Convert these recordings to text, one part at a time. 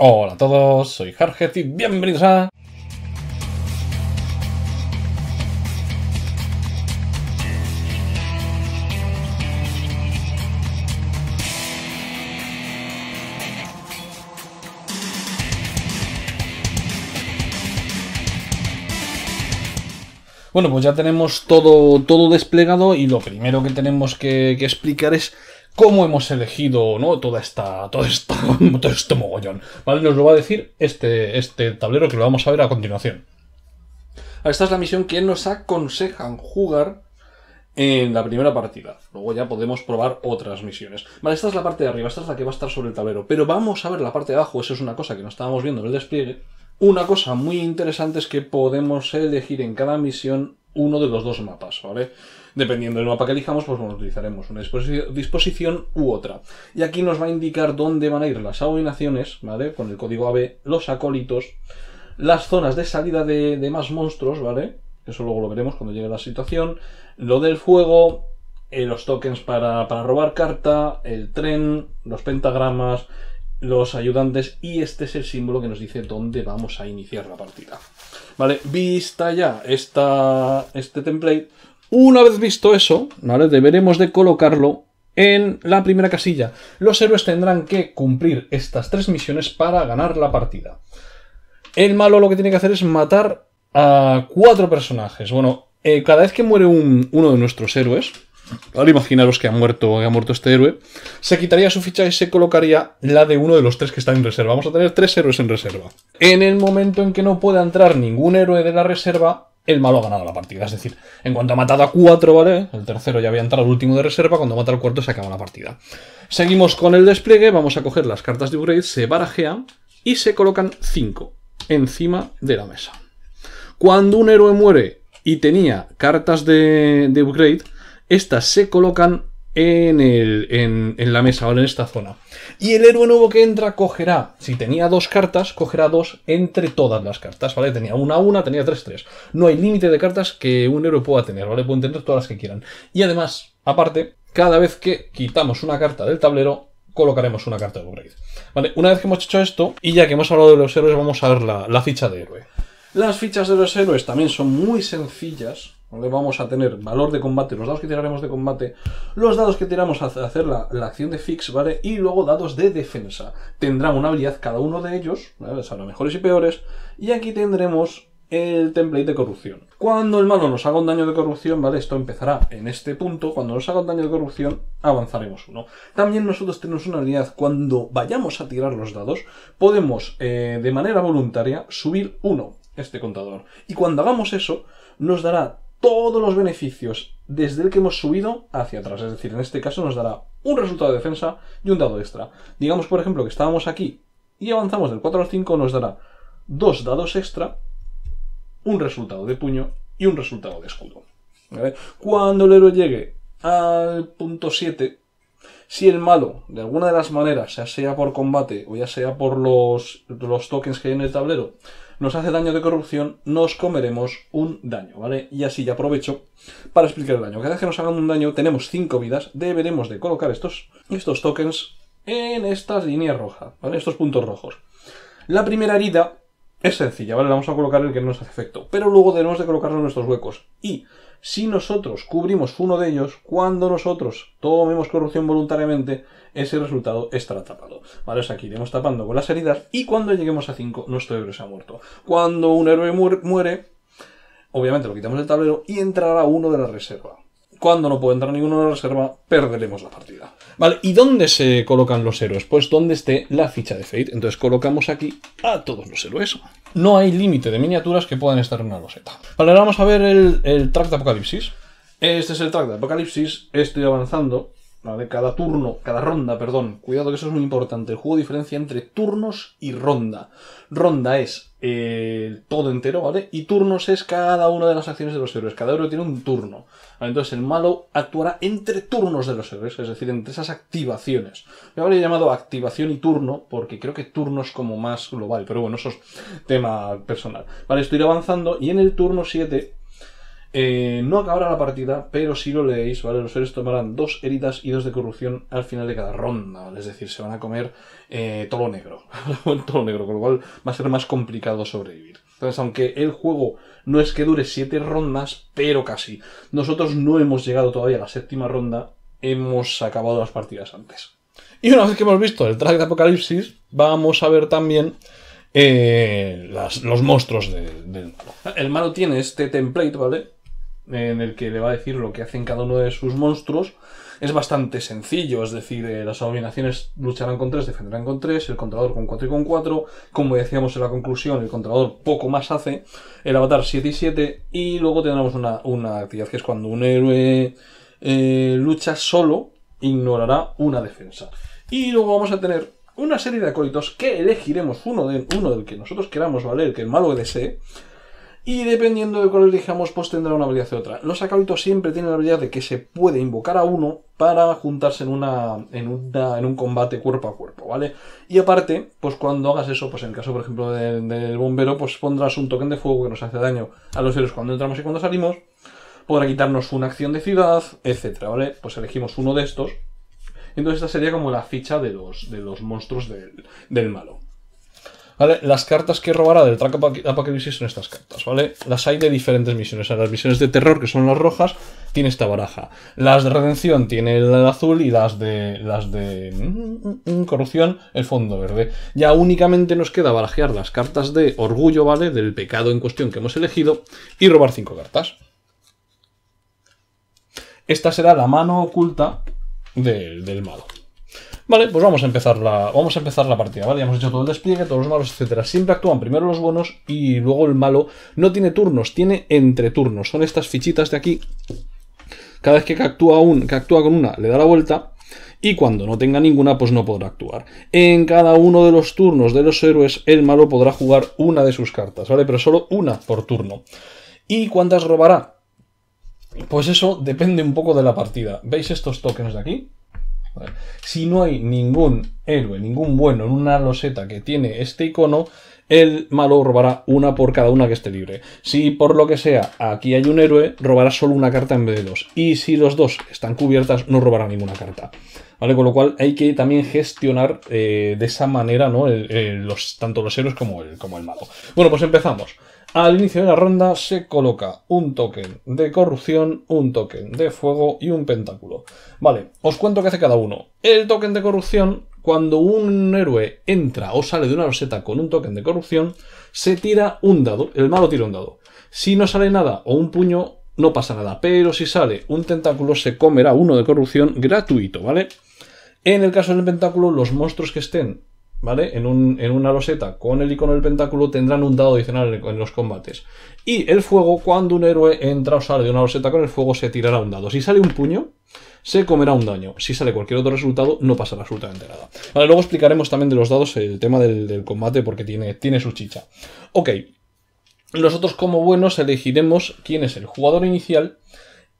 Hola a todos, soy Jorge y bienvenidos a... Bueno, pues ya tenemos todo, todo desplegado y lo primero que tenemos que, que explicar es cómo hemos elegido ¿no? toda esta, esta, todo este mogollón. Nos lo va a decir este, este tablero que lo vamos a ver a continuación. Esta es la misión que nos aconsejan jugar en la primera partida. Luego ya podemos probar otras misiones. Vale, esta es la parte de arriba, esta es la que va a estar sobre el tablero. Pero vamos a ver la parte de abajo, eso es una cosa que no estábamos viendo en el despliegue. Una cosa muy interesante es que podemos elegir en cada misión uno de los dos mapas, ¿vale? Dependiendo del mapa que elijamos, pues bueno, utilizaremos una disposición u otra. Y aquí nos va a indicar dónde van a ir las abominaciones, ¿vale? Con el código AB, los acólitos, las zonas de salida de, más monstruos, ¿vale? Eso luego lo veremos cuando llegue la situación. Lo del fuego, eh, los tokens para robar carta, el tren, los pentagramas, los ayudantes y este es el símbolo que nos dice dónde vamos a iniciar la partida. ¿vale? Vista ya este template, una vez visto eso, Deberemos de colocarlo en la primera casilla. Los héroes tendrán que cumplir estas tres misiones para ganar la partida. El malo lo que tiene que hacer es matar a cuatro personajes. Bueno, eh, cada vez que muere un, uno de nuestros héroes, Ahora imaginaros que ha muerto, muerto este héroe. Se quitaría su ficha y se colocaría la de uno de los tres que están en reserva. Vamos a tener tres héroes en reserva. En el momento en que no pueda entrar ningún héroe de la reserva, el malo ha ganado la partida. Es decir, en cuanto ha matado a cuatro, ¿vale? El tercero ya había entrado al último de reserva. Cuando mata al cuarto se acaba la partida. Seguimos con el despliegue. Vamos a coger las cartas de upgrade. Se barajean y se colocan cinco encima de la mesa. Cuando un héroe muere y tenía cartas de, de upgrade estas se colocan en, la mesa, o en esta zona. Y el héroe nuevo que entra cogerá, si tenía dos cartas, cogerá dos entre todas las cartas, ¿vale? Tenía una, una, tenía tres, tres. No hay límite de cartas que un héroe pueda tener, ¿vale? Pueden tener todas las que quieran. Y además, aparte, cada vez que quitamos una carta del tablero, colocaremos una carta de upgrade. Vale, una vez que hemos hecho esto, y ya que hemos hablado de los héroes, vamos a ver la ficha de héroe. Las fichas de los héroes también son muy sencillas, donde vamos a tener valor de combate, los dados que tiraremos de combate, los dados que tiramos a hacer la, acción de fix, ¿vale? Y luego dados de defensa. Tendrán una habilidad cada uno de ellos, ¿vale? Sabrá mejores y peores. Y aquí tendremos el template de corrupción. Cuando el malo nos haga un daño de corrupción, ¿vale? Esto empezará en este punto. Cuando nos haga un daño de corrupción, avanzaremos uno. También nosotros tenemos una habilidad. Cuando vayamos a tirar los dados, podemos, eh, de manera voluntaria, subir uno este contador. Y cuando hagamos eso, nos dará todos los beneficios desde el que hemos subido hacia atrás. Es decir, en este caso nos dará un resultado de defensa y un dado extra. Digamos, por ejemplo, que estábamos aquí y avanzamos del 4 al 5, nos dará dos dados extra, un resultado de puño y un resultado de escudo. Cuando el héroe llegue al punto 7, si el malo, de alguna de las maneras, ya sea por combate o ya sea por los, los tokens que hay en el tablero, nos hace daño de corrupción, nos comeremos un daño, ¿vale? Y así ya aprovecho para explicar el daño. Cada vez que nos hagan un daño tenemos 5 vidas, deberemos de colocar estos, estos tokens en estas líneas rojas, ¿vale? Estos puntos rojos. La primera herida es sencilla, ¿vale? Vamos a colocar el que no nos hace efecto, pero luego debemos de colocarlo en nuestros huecos. Y si nosotros cubrimos uno de ellos, cuando nosotros tomemos corrupción voluntariamente, ese resultado estará tapado. Vale, o sea, aquí iremos tapando con las heridas y cuando lleguemos a 5, nuestro héroe se ha muerto. Cuando un héroe muere, obviamente lo quitamos del tablero y entrará uno de la reserva. Cuando no puede entrar ninguno en la reserva, perderemos la partida. Vale, ¿y dónde se colocan los héroes? Pues donde esté la ficha de Fate. Entonces colocamos aquí a todos los héroes. No hay límite de miniaturas que puedan estar en una loseta. Vale, ahora vamos a ver el, el track de Apocalipsis. Este es el track de Apocalipsis. Estoy avanzando. Ah, cada turno, cada ronda, perdón. Cuidado que eso es muy importante. El juego diferencia entre turnos y ronda. Ronda es eh, todo entero, ¿vale? Y turnos es cada una de las acciones de los héroes. Cada héroe tiene un turno. Ah, entonces el malo actuará entre turnos de los héroes, es decir, entre esas activaciones. Yo habría llamado activación y turno, porque creo que turno es como más global, pero bueno, eso es tema personal. Vale, estoy avanzando y en el turno 7 eh, no acabará la partida, pero si lo leéis, ¿vale? Los seres tomarán dos heridas y dos de corrupción al final de cada ronda, Es decir, se van a comer eh, todo negro, todo negro, con lo cual va a ser más complicado sobrevivir. Entonces, aunque el juego no es que dure siete rondas, pero casi. Nosotros no hemos llegado todavía a la séptima ronda, hemos acabado las partidas antes. Y una vez que hemos visto el track de Apocalipsis, vamos a ver también eh, los monstruos del de... El malo tiene este template, ¿vale? en el que le va a decir lo que hacen cada uno de sus monstruos, es bastante sencillo, es decir, eh, las abominaciones lucharán con 3, defenderán con 3, el controlador con 4 y con 4, como decíamos en la conclusión, el controlador poco más hace, el avatar 7 y 7, y luego tenemos una, una actividad que es cuando un héroe eh, lucha solo, ignorará una defensa. Y luego vamos a tener una serie de acólitos que elegiremos uno, de, uno del que nosotros queramos, valer, que el malo desee, y dependiendo de cuál elijamos, pues tendrá una habilidad u otra. Los acólitos siempre tienen la habilidad de que se puede invocar a uno para juntarse en, una, en, un combate cuerpo a cuerpo, ¿vale? Y aparte, pues cuando hagas eso, pues en el caso, por ejemplo, del, bombero, pues pondrás un token de fuego que nos hace daño a los héroes cuando entramos y cuando salimos. Podrá quitarnos una acción de ciudad, etcétera, ¿vale? Pues elegimos uno de estos. Entonces esta sería como la ficha de los, de los monstruos del malo. Las cartas que robará del track Apocalipsis son estas cartas, ¿vale? Las hay de diferentes misiones. las misiones de terror, que son las rojas, tiene esta baraja. Las de redención tiene el azul y las de. las de. Mm, mm, mm, corrupción, el fondo verde. Ya únicamente nos queda barajear las cartas de orgullo, ¿vale? Del pecado en cuestión que hemos elegido. Y robar cinco cartas. Esta será la mano oculta del, malo. Vale, pues vamos a empezar la, vamos a empezar la partida, ¿vale? Ya hemos hecho todo el despliegue, todos los malos, etcétera. Siempre actúan primero los buenos y luego el malo no tiene turnos, tiene entreturnos. Son estas fichitas de aquí. Cada vez que actúa, un, que actúa con una, le da la vuelta y cuando no tenga ninguna, pues no podrá actuar. En cada uno de los turnos de los héroes, el malo podrá jugar una de sus cartas, ¿vale? Pero solo una por turno. ¿Y cuántas robará? Pues eso depende un poco de la partida. ¿Veis estos tokens de aquí? Si no hay ningún héroe, ningún bueno en una loseta que tiene este icono, el malo robará una por cada una que esté libre. Si por lo que sea aquí hay un héroe, robará solo una carta en vez de dos. Y si los dos están cubiertas, no robará ninguna carta. ¿Vale? Con lo cual hay que también gestionar eh, de esa manera ¿no? los, tanto los héroes como el, como el malo. Bueno, pues empezamos. Al inicio de la ronda se coloca un token de corrupción, un token de fuego y un pentáculo. Vale, os cuento qué hace cada uno. El token de corrupción, cuando un héroe entra o sale de una roseta con un token de corrupción, se tira un dado, el malo tira un dado. Si no sale nada o un puño, no pasa nada. Pero si sale un tentáculo, se comerá uno de corrupción gratuito, ¿vale? En el caso del pentáculo, los monstruos que estén ¿vale? En, una roseta con el icono del pentáculo tendrán un dado adicional en, los combates. Y el fuego, cuando un héroe entra o sale de una roseta con el fuego, se tirará un dado. Si sale un puño, se comerá un daño. Si sale cualquier otro resultado, no pasará absolutamente nada. Vale, luego explicaremos también de los dados el tema del, combate porque tiene, tiene su chicha. Ok. Nosotros como buenos elegiremos quién es el jugador inicial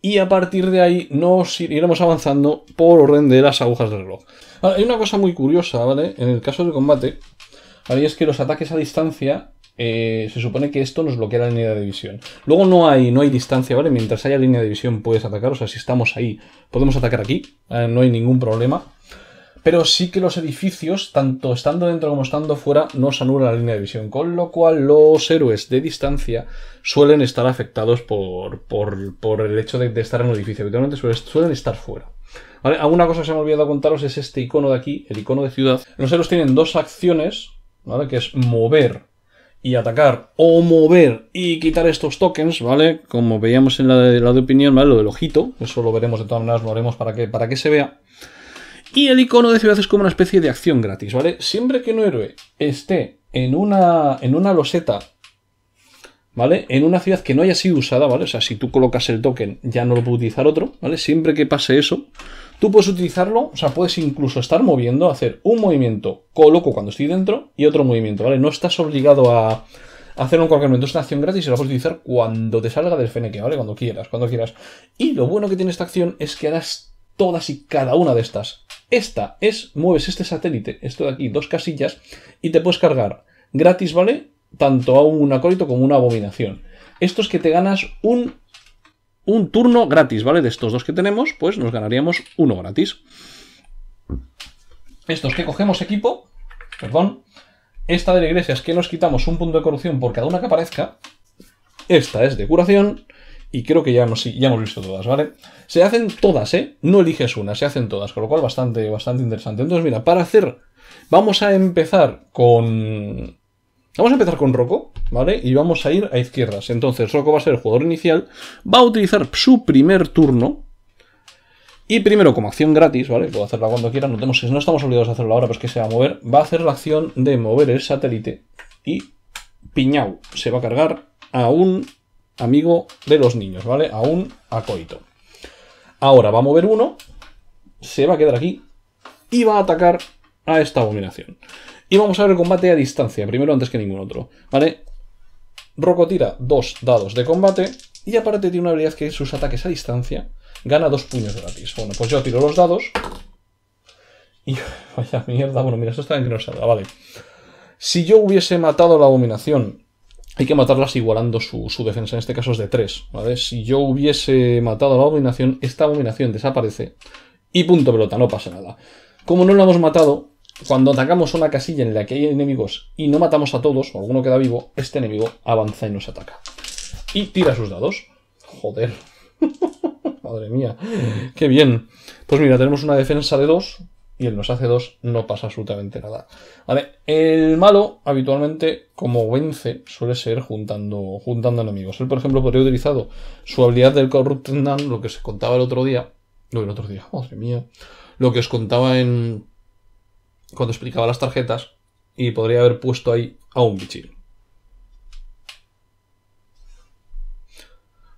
y a partir de ahí nos iremos avanzando por orden de las agujas del reloj. hay una cosa muy curiosa, ¿vale? En el caso de combate, es que los ataques a distancia eh, se supone que esto nos bloquea la línea de visión. Luego no hay, no hay distancia, ¿vale? Mientras haya línea de visión puedes atacar, o sea, si estamos ahí, podemos atacar aquí, eh, no hay ningún problema pero sí que los edificios, tanto estando dentro como estando fuera, no se la línea de visión, con lo cual los héroes de distancia suelen estar afectados por, el hecho de, estar en un edificio, habitualmente suelen, suelen estar fuera. Alguna cosa que se me ha olvidado contaros es este icono de aquí, el icono de ciudad. Los héroes tienen dos acciones, ¿vale? que es mover y atacar o mover y quitar estos tokens, ¿vale? Como veíamos en la de, la de opinión, ¿vale? Lo del ojito, eso lo veremos de todas maneras, lo haremos para que, para que se vea. Y el icono de ciudad es como una especie de acción gratis, ¿vale? Siempre que un héroe esté en una, en una loseta, ¿vale? En una ciudad que no haya sido usada, ¿vale? O sea, si tú colocas el token, ya no lo puede utilizar otro, ¿vale? Siempre que pase eso, tú puedes utilizarlo, o sea, puedes incluso estar moviendo, hacer un movimiento, coloco cuando estoy dentro, y otro movimiento, ¿vale? No estás obligado a hacerlo en cualquier momento. Es una acción gratis y la puedes utilizar cuando te salga del feneque, ¿vale? Cuando quieras, cuando quieras. Y lo bueno que tiene esta acción es que harás todas y cada una de estas esta es, mueves este satélite, esto de aquí, dos casillas, y te puedes cargar gratis, ¿vale? Tanto a un acólito como una abominación. Esto es que te ganas un, un turno gratis, ¿vale? De estos dos que tenemos, pues nos ganaríamos uno gratis. Estos que cogemos equipo, perdón, esta de la iglesia es que nos quitamos un punto de corrupción por cada una que aparezca. Esta es de curación y creo que ya hemos, ya hemos visto todas, ¿vale? Se hacen todas, ¿eh? No eliges una, se hacen todas, con lo cual bastante, bastante interesante. Entonces, mira, para hacer, vamos a empezar con... Vamos a empezar con Rocco, ¿vale? Y vamos a ir a izquierdas. Entonces, Rocco va a ser el jugador inicial, va a utilizar su primer turno, y primero, como acción gratis, ¿vale? Puedo hacerla cuando quiera, no, no estamos obligados a hacerlo ahora, pero es que se va a mover. Va a hacer la acción de mover el satélite y Piñau se va a cargar a un amigo de los niños, ¿vale? A un acoito. Ahora va a mover uno, se va a quedar aquí y va a atacar a esta abominación. Y vamos a ver el combate a distancia, primero antes que ningún otro, ¿vale? Rocco tira dos dados de combate y aparte tiene una habilidad que es sus ataques a distancia gana dos puños gratis. Bueno, pues yo tiro los dados y... Vaya mierda, bueno, mira, esto está bien que no salga, vale. Si yo hubiese matado la abominación hay que matarlas igualando su, defensa. En este caso es de 3. Si yo hubiese matado a la abominación, esta abominación desaparece. Y punto pelota, no pasa nada. Como no lo hemos matado, cuando atacamos una casilla en la que hay enemigos y no matamos a todos, o alguno queda vivo, este enemigo avanza y nos ataca. Y tira sus dados. Joder. Madre mía. Qué bien. Pues mira, tenemos una defensa de 2, y él nos hace dos, no pasa absolutamente nada. Vale, el malo habitualmente, como vence, suele ser juntando, juntando enemigos. Él, por ejemplo, podría haber utilizado su habilidad del Corrupted Nun, lo que se contaba el otro día, No, el otro día, madre mía, lo que os contaba en... cuando explicaba las tarjetas, y podría haber puesto ahí a un bichil.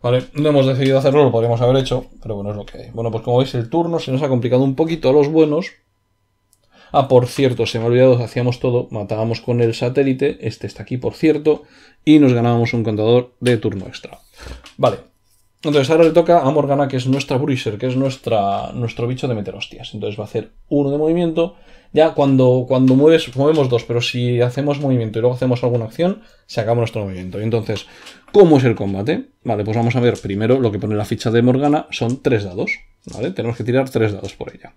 Vale, no hemos decidido hacerlo, lo podríamos haber hecho, pero bueno, es lo que hay. Bueno, pues como veis, el turno se nos ha complicado un poquito a los buenos, Ah, por cierto, se me ha olvidado, hacíamos todo, matábamos con el satélite, este está aquí, por cierto, y nos ganábamos un contador de turno extra. Vale. Entonces ahora le toca a Morgana, que es nuestra Bruiser, que es nuestra, nuestro bicho de meter hostias. Entonces va a hacer uno de movimiento. Ya cuando, cuando mueves, movemos dos, pero si hacemos movimiento y luego hacemos alguna acción, se acaba nuestro movimiento. Y entonces, ¿cómo es el combate? Vale, pues vamos a ver primero lo que pone la ficha de Morgana, son tres dados. ¿Vale? Tenemos que tirar tres dados por ella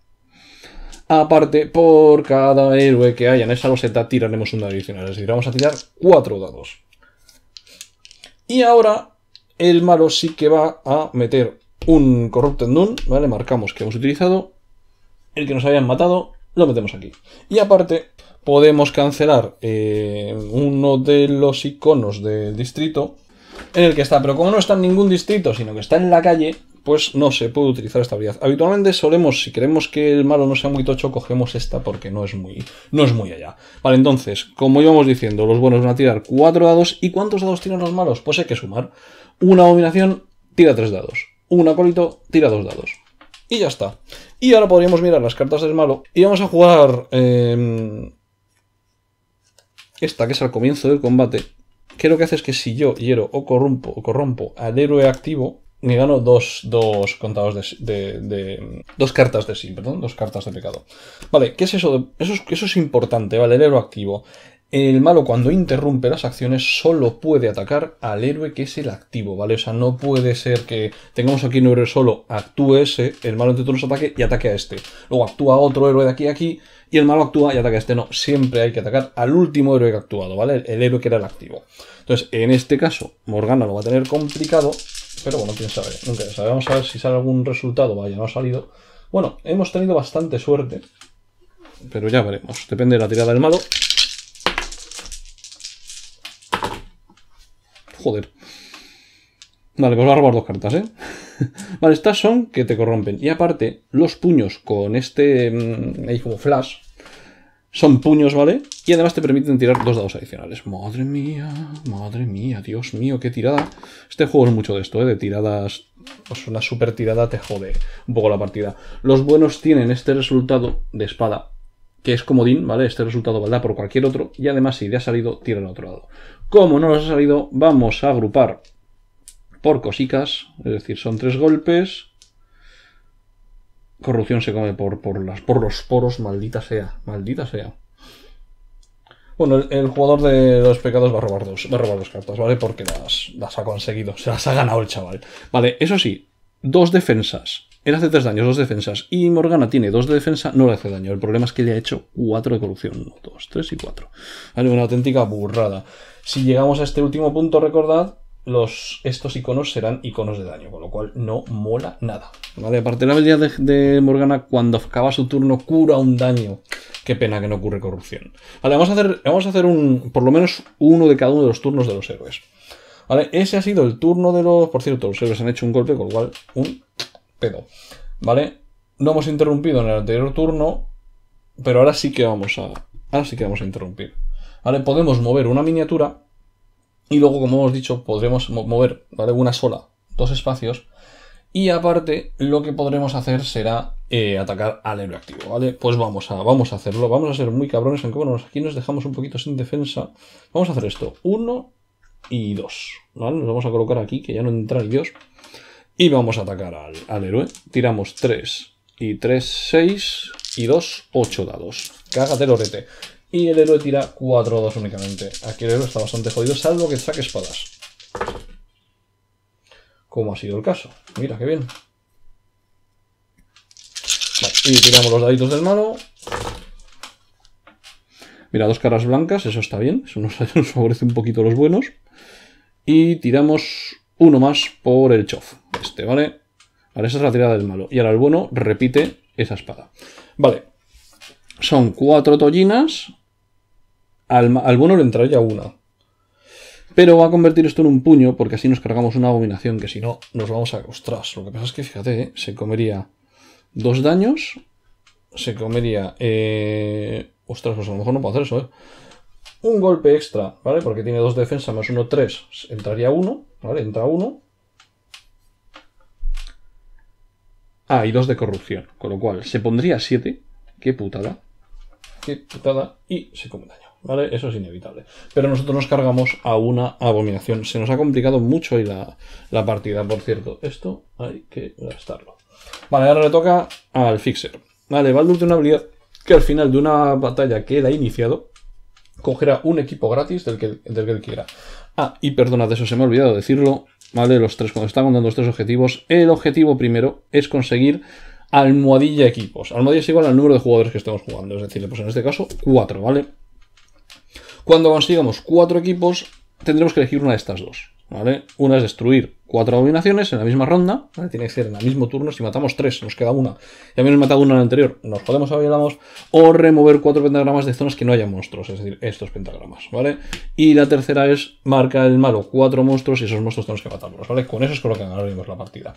aparte por cada héroe que haya en esa loseta tiraremos un adicional, es decir, vamos a tirar cuatro dados. Y ahora el malo sí que va a meter un Corrupted Nun, ¿vale? Marcamos que hemos utilizado, el que nos habían matado, lo metemos aquí. Y aparte podemos cancelar eh, uno de los iconos del distrito, en el que está. Pero como no está en ningún distrito, sino que está en la calle, pues no se puede utilizar esta habilidad. Habitualmente solemos, si queremos que el malo no sea muy tocho, cogemos esta porque no es muy, no es muy allá. Vale, entonces, como íbamos diciendo, los buenos van a tirar 4 dados. ¿Y cuántos dados tiran los malos? Pues hay que sumar. Una abominación tira 3 dados. Un acólito tira 2 dados. Y ya está. Y ahora podríamos mirar las cartas del malo. Y vamos a jugar... Em, esta, que es al comienzo del combate es lo que hace es que si yo hiero o corrompo, o corrompo al héroe activo, me gano dos, contados de, Dos cartas de sí, perdón, dos cartas de pecado. Vale, ¿qué es eso? eso, eso es importante, ¿vale? El héroe activo. El malo cuando interrumpe las acciones solo puede atacar al héroe que es el activo, ¿vale? O sea, no puede ser que tengamos aquí un héroe solo, actúe ese, el malo entre turnos ataque y ataque a este. Luego actúa otro héroe de aquí a aquí y el malo actúa y ataca a este. No, siempre hay que atacar al último héroe que ha actuado, ¿vale? El, héroe que era el activo. Entonces, en este caso, Morgana lo va a tener complicado, pero bueno, quién sabe, nunca sabe. Vamos a ver si sale algún resultado, vaya, no ha salido. Bueno, hemos tenido bastante suerte, pero ya veremos. Depende de la tirada del malo. Joder. Vale, pues a robar dos cartas, ¿eh? vale, estas son que te corrompen. Y aparte, los puños con este... Mm, ahí como flash. Son puños, ¿vale? Y además te permiten tirar dos dados adicionales. Madre mía, madre mía, Dios mío, qué tirada. Este juego es mucho de esto, ¿eh? De tiradas... Pues una super tirada te jode un poco la partida. Los buenos tienen este resultado de espada que es comodín, ¿vale? Este resultado valdrá por cualquier otro y además si le ha salido, tiran a otro lado. Como no nos ha salido, vamos a agrupar por cosicas, es decir, son tres golpes. Corrupción se come por, por, las, por los poros, maldita sea, maldita sea. Bueno, el, jugador de los pecados va a robar dos, robar cartas, ¿vale? Porque las, las ha conseguido, se las ha ganado el chaval. Vale, eso sí, dos defensas. Él hace 3 daños, 2 defensas. Y Morgana tiene 2 de defensa, no le hace daño. El problema es que le ha hecho 4 de corrupción. 1, 2, 3 y 4. Vale, una auténtica burrada. Si llegamos a este último punto, recordad, los, estos iconos serán iconos de daño, con lo cual no mola nada. Vale, aparte la habilidad de, Morgana cuando acaba su turno cura un daño. Qué pena que no ocurre corrupción. Vale, vamos a hacer, vamos a hacer un, por lo menos uno de cada uno de los turnos de los héroes. Vale, ese ha sido el turno de los... Por cierto, los héroes han hecho un golpe, con lo cual un ¿Vale? No hemos interrumpido en el anterior turno, pero ahora sí que vamos a, ahora sí que vamos a interrumpir. ¿Vale? Podemos mover una miniatura y luego, como hemos dicho, podremos mover ¿vale? una sola, dos espacios. Y aparte, lo que podremos hacer será eh, atacar al héroe activo, ¿vale? Pues vamos a, vamos a hacerlo, vamos a ser muy cabrones, aunque bueno, aquí nos dejamos un poquito sin defensa. Vamos a hacer esto, uno y dos, ¿vale? Nos vamos a colocar aquí, que ya no entra el dios. Y vamos a atacar al, héroe. Tiramos 3 y 3, 6 y 2, 8 dados. Cágate el Y el héroe tira 4 dados únicamente. Aquí el héroe está bastante jodido, salvo que saque espadas. Como ha sido el caso. Mira, qué bien. Vale, y tiramos los daditos del malo. Mira, dos caras blancas, eso está bien. Eso nos, favorece un poquito los buenos. Y tiramos uno más por el chof. Este, ¿vale? Vale, esa es la tirada del malo. Y ahora el bueno repite esa espada. Vale. Son cuatro tollinas. Al, bueno le entraría una. Pero va a convertir esto en un puño, porque así nos cargamos una abominación, que si no, nos vamos a... ¡Ostras! Lo que pasa es que, fíjate, ¿eh? se comería dos daños, se comería... Eh, ¡Ostras! Pues a lo mejor no puedo hacer eso, ¿eh? Un golpe extra, ¿vale? Porque tiene dos defensas más uno, tres. Entraría uno. Vale, entra uno. Ah, y dos de corrupción. Con lo cual, se pondría siete, Qué putada. Qué putada. Y se come daño. ¿Vale? Eso es inevitable. Pero nosotros nos cargamos a una abominación. Se nos ha complicado mucho ahí la, partida, por cierto. Esto hay que gastarlo. Vale, ahora le toca al Fixer. Vale, Baldur tiene una habilidad que al final de una batalla que él ha iniciado, cogerá un equipo gratis del que, del que él quiera. Ah, y perdonad, eso se me ha olvidado decirlo. Vale, los tres, cuando estamos dando los tres objetivos, el objetivo primero es conseguir almohadilla equipos. Almohadilla es igual al número de jugadores que estamos jugando, es decir, pues en este caso, cuatro, ¿vale? Cuando consigamos cuatro equipos, tendremos que elegir una de estas dos. Una es destruir cuatro abominaciones en la misma ronda, tiene que ser en el mismo turno, si matamos tres, nos queda una, y habíamos matado una en el anterior, nos podemos avialamos, o remover cuatro pentagramas de zonas que no haya monstruos, es decir, estos pentagramas, ¿vale? Y la tercera es marca el malo cuatro monstruos y esos monstruos tenemos que matarlos, ¿vale? Con eso es con lo que ganaremos la partida.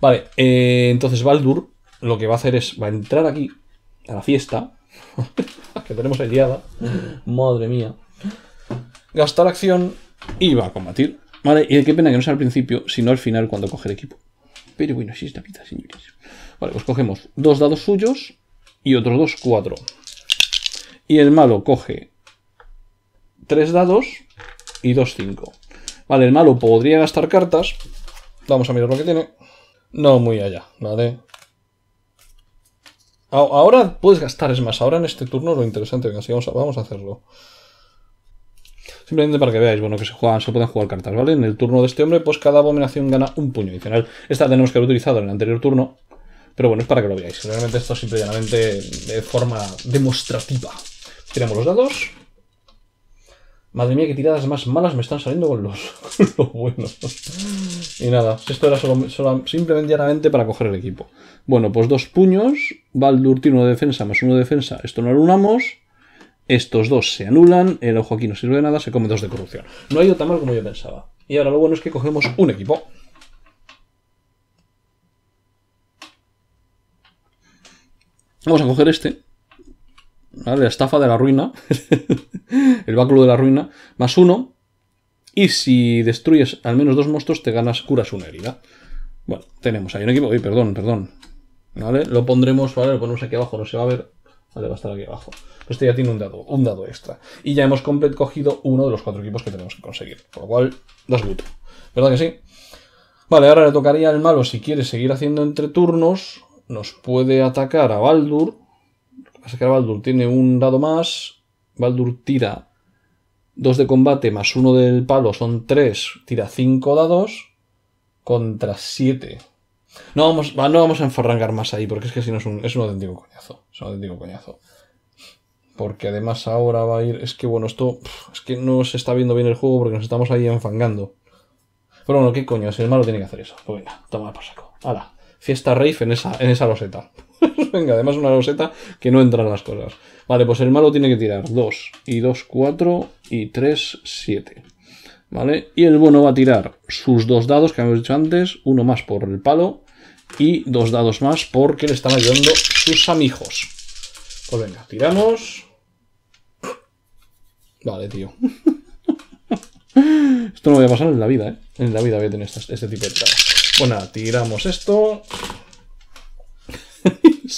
Vale, eh, entonces Baldur lo que va a hacer es, va a entrar aquí a la fiesta, que tenemos aliada, madre mía, gastar acción y va a combatir. Vale, y qué pena que no sea al principio, sino al final cuando coge el equipo. Pero bueno, así es la vida, señores. Vale, pues cogemos dos dados suyos y otros dos, cuatro. Y el malo coge tres dados y dos, cinco. Vale, el malo podría gastar cartas. Vamos a mirar lo que tiene. No muy allá, ¿vale? Ahora puedes gastar, es más, ahora en este turno lo interesante, venga, así vamos vamos a hacerlo. Simplemente para que veáis, bueno, que se, juegan, se pueden jugar cartas, ¿vale? En el turno de este hombre, pues cada abominación gana un puño adicional. Esta tenemos que haber utilizado en el anterior turno, pero bueno, es para que lo veáis. Realmente esto simplemente de forma demostrativa. Tiramos los dados. Madre mía, qué tiradas más malas me están saliendo con los, buenos. Y nada, esto era solo, simplemente llanamente para coger el equipo. Bueno, pues dos puños. Baldur uno de defensa más uno de defensa. Esto no lo unamos. Estos dos se anulan, el ojo aquí no sirve de nada, se come dos de corrupción. No ha ido tan mal como yo pensaba. Y ahora lo bueno es que cogemos un equipo. Vamos a coger este. ¿vale? La estafa de la ruina. el báculo de la ruina. Más uno. Y si destruyes al menos dos monstruos, te ganas, curas una herida. Bueno, tenemos ahí un equipo. Uy, perdón, perdón. ¿Vale? Lo pondremos, ¿vale? ponemos aquí abajo, no se va a ver. Vale, va a estar aquí abajo. este ya tiene un dado, un dado extra. Y ya hemos cogido uno de los cuatro equipos que tenemos que conseguir. Por lo cual, das gusto. ¿Verdad que sí? Vale, ahora le tocaría al malo, si quiere seguir haciendo entre turnos, nos puede atacar a Baldur. Lo que que Baldur tiene un dado más. Baldur tira dos de combate más uno del palo, son tres. Tira cinco dados contra 7 no vamos, no vamos a enfarrangar más ahí, porque es que si no es un, es auténtico coñazo. Es un auténtico coñazo. Porque además ahora va a ir. Es que bueno, esto. Es que no se está viendo bien el juego porque nos estamos ahí enfangando. Pero bueno, ¿qué coño? Si el malo tiene que hacer eso. Pues venga, toma el saco. Hala. Fiesta rave en esa, en esa loseta. venga, además una roseta que no entran las cosas. Vale, pues el malo tiene que tirar Dos Y 2, 4. Y tres, siete ¿Vale? Y el bueno va a tirar sus dos dados que habíamos dicho antes. Uno más por el palo y dos dados más porque le están ayudando sus amigos. Pues venga, tiramos. Vale, tío. esto no voy a pasar en la vida, ¿eh? En la vida voy a tener este, este tipo de Bueno, pues tiramos esto.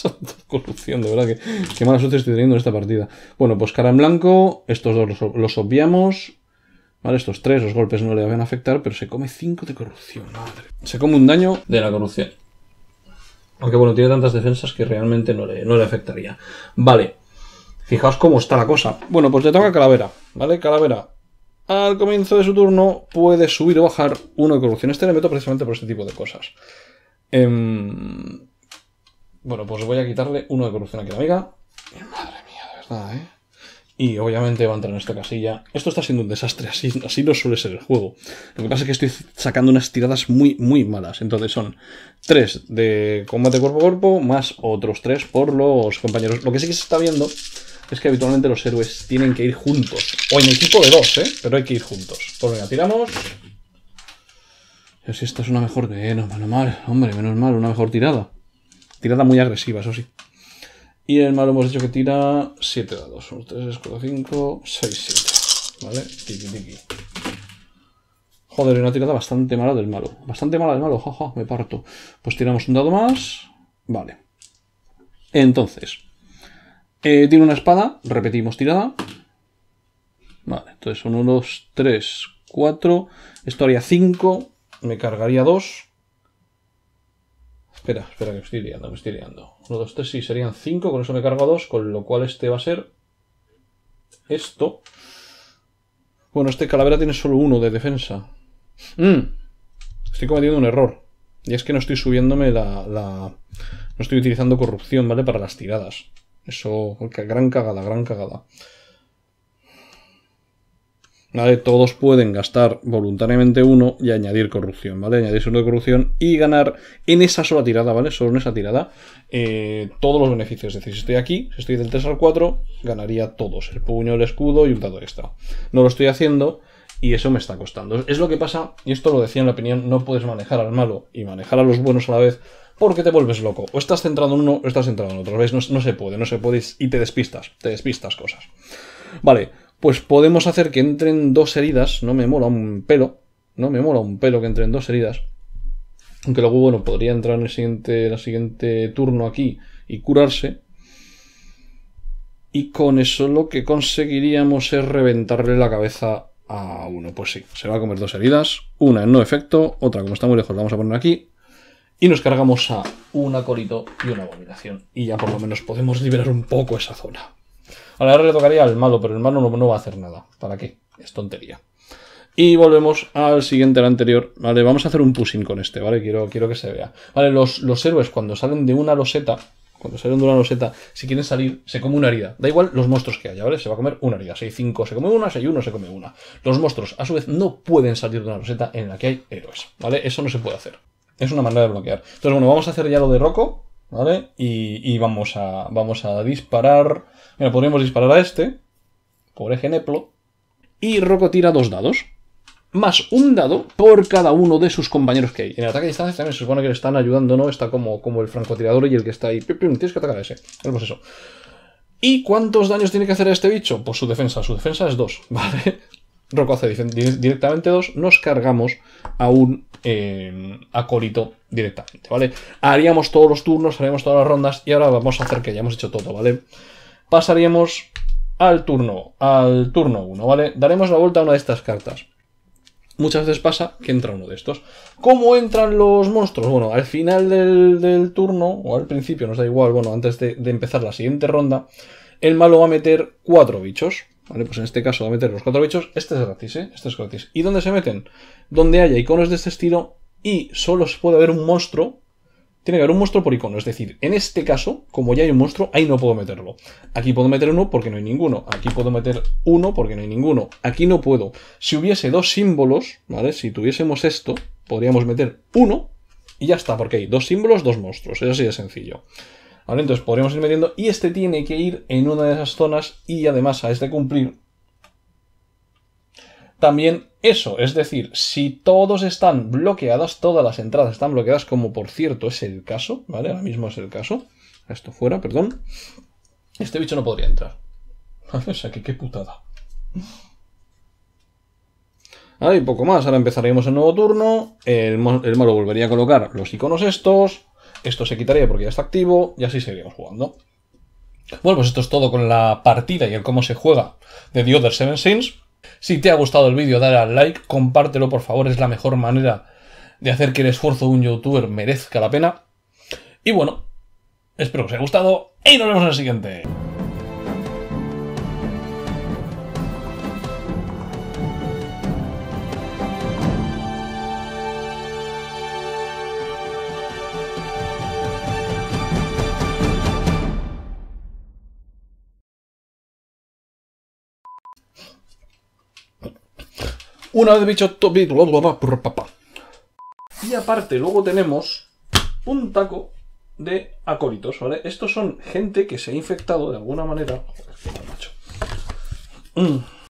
dos corrupción, de verdad que, mala suerte estoy teniendo en esta partida. Bueno, pues cara en blanco, estos dos los, obviamos. Vale, estos tres, los golpes no le van a afectar, pero se come 5 de corrupción, madre. Se come un daño de la corrupción. Aunque bueno, tiene tantas defensas que realmente no le, no le afectaría. Vale. Fijaos cómo está la cosa. Bueno, pues le toca Calavera. ¿Vale? Calavera. Al comienzo de su turno puede subir o bajar uno de corrupción. Este meto precisamente por este tipo de cosas. Em, bueno, pues voy a quitarle uno de corrupción aquí a la amiga. Madre mía, de verdad, ¿eh? y obviamente va a entrar en esta casilla. Esto está siendo un desastre, así, así no suele ser el juego. Lo que pasa es que estoy sacando unas tiradas muy, muy malas. Entonces son tres de combate cuerpo a cuerpo más otros tres por los compañeros. Lo que sí que se está viendo es que habitualmente los héroes tienen que ir juntos. O en equipo de dos, ¿eh? Pero hay que ir juntos. Pues venga, tiramos. ver si esta es una mejor que... Eh, no, menos mal, hombre, menos mal, una mejor tirada. Tirada muy agresiva, eso sí. Y el malo hemos dicho que tira 7 dados. 1, 3, 4, 5, 6, 7. ¿Vale? Tiki, tiki. Joder, una tirada bastante mala del malo. Bastante mala del malo, jaja, ja, me parto. Pues tiramos un dado más. Vale. Entonces. Eh, tiene una espada. Repetimos tirada. Vale, entonces son 2, 3, 4. Esto haría 5. Me cargaría 2. Espera, espera, que me estoy liando, me estoy liando. Uno, dos, tres, sí, serían cinco, con eso me cargo dos, con lo cual este va a ser esto. Bueno, este calavera tiene solo uno de defensa. Mm. estoy cometiendo un error. Y es que no estoy subiéndome la, la... No estoy utilizando corrupción, ¿vale? Para las tiradas. Eso, gran cagada, gran cagada. Todos pueden gastar voluntariamente uno y añadir corrupción, ¿vale? Añadirse uno de corrupción y ganar en esa sola tirada, ¿vale? Solo en esa tirada eh, todos los beneficios. Es decir, si estoy aquí, si estoy del 3 al 4, ganaría todos. El puño, el escudo y un dado extra. No lo estoy haciendo y eso me está costando. Es lo que pasa, y esto lo decía en la opinión, no puedes manejar al malo y manejar a los buenos a la vez porque te vuelves loco. O estás centrado en uno o estás centrado en otro. ¿Veis? No, no se puede, no se puede y te despistas, te despistas cosas. Vale, pues podemos hacer que entren dos heridas. No me mola un pelo. No me mola un pelo que entren dos heridas. Aunque luego, bueno, podría entrar en el siguiente, siguiente turno aquí y curarse. Y con eso lo que conseguiríamos es reventarle la cabeza a uno. Pues sí, se va a comer dos heridas. Una en no efecto, otra como está muy lejos la vamos a poner aquí. Y nos cargamos a un acolito y una abominación. Y ya por lo menos podemos liberar un poco esa zona. Ahora le tocaría al malo, pero el malo no, va a hacer nada. ¿Para qué? Es tontería. Y volvemos al siguiente, al anterior. Vale, vamos a hacer un pushing con este, ¿vale? Quiero, quiero que se vea. Vale, los, los héroes cuando salen de una loseta, cuando salen de una loseta, si quieren salir, se come una herida. Da igual los monstruos que haya, ¿vale? Se va a comer una herida. Si hay cinco, se come una, si hay uno, se come una. Los monstruos, a su vez, no pueden salir de una loseta en la que hay héroes, ¿vale? Eso no se puede hacer. Es una manera de bloquear. Entonces, bueno, vamos a hacer ya lo de Roco. ¿vale? Y, y vamos, a, vamos a disparar podríamos disparar a este, por ejemplo. Y Rocco tira dos dados. Más un dado por cada uno de sus compañeros que hay. En el ataque a distancia también se supone que le están ayudando, ¿no? Está como, como el francotirador y el que está ahí. tienes que atacar a ese. Vemos eso. ¿Y cuántos daños tiene que hacer a este bicho? Pues su defensa. Su defensa es dos, ¿vale? Rocco hace directamente dos, Nos cargamos a un eh, acólito directamente, ¿vale? Haríamos todos los turnos, haríamos todas las rondas y ahora vamos a hacer que ya hemos hecho todo, ¿vale? vale pasaríamos al turno, al turno 1, ¿vale? Daremos la vuelta a una de estas cartas. Muchas veces pasa que entra uno de estos. ¿Cómo entran los monstruos? Bueno, al final del, turno, o al principio, nos da igual, bueno, antes de, empezar la siguiente ronda, el malo va a meter cuatro bichos. Vale, pues en este caso va a meter los cuatro bichos. Este es gratis, ¿eh? Este es gratis. ¿Y dónde se meten? Donde haya iconos de este estilo y solo se puede haber un monstruo tiene que haber un monstruo por icono. Es decir, en este caso, como ya hay un monstruo, ahí no puedo meterlo. Aquí puedo meter uno porque no hay ninguno. Aquí puedo meter uno porque no hay ninguno. Aquí no puedo. Si hubiese dos símbolos, ¿vale? Si tuviésemos esto, podríamos meter uno y ya está, porque hay dos símbolos, dos monstruos. Eso así de sencillo. Ahora Entonces podríamos ir metiendo y este tiene que ir en una de esas zonas y además a este cumplir también eso. Es decir, si todos están bloqueadas, todas las entradas están bloqueadas, como por cierto es el caso, ¿vale? Ahora mismo es el caso. Esto fuera, perdón. Este bicho no podría entrar. o sea, que qué putada. Ahí, poco más. Ahora empezaríamos el nuevo turno. El, el malo volvería a colocar los iconos estos. Esto se quitaría porque ya está activo. Y así seguiríamos jugando. Bueno, pues esto es todo con la partida y el cómo se juega de The Other Seven Sins. Si te ha gustado el vídeo, dale al like, compártelo por favor, es la mejor manera de hacer que el esfuerzo de un youtuber merezca la pena. Y bueno, espero que os haya gustado y nos vemos en el siguiente. Una vez dicho top, y aparte luego tenemos un taco de acólitos, ¿vale? Estos son gente que se ha infectado de alguna manera. Joder, macho. Mm.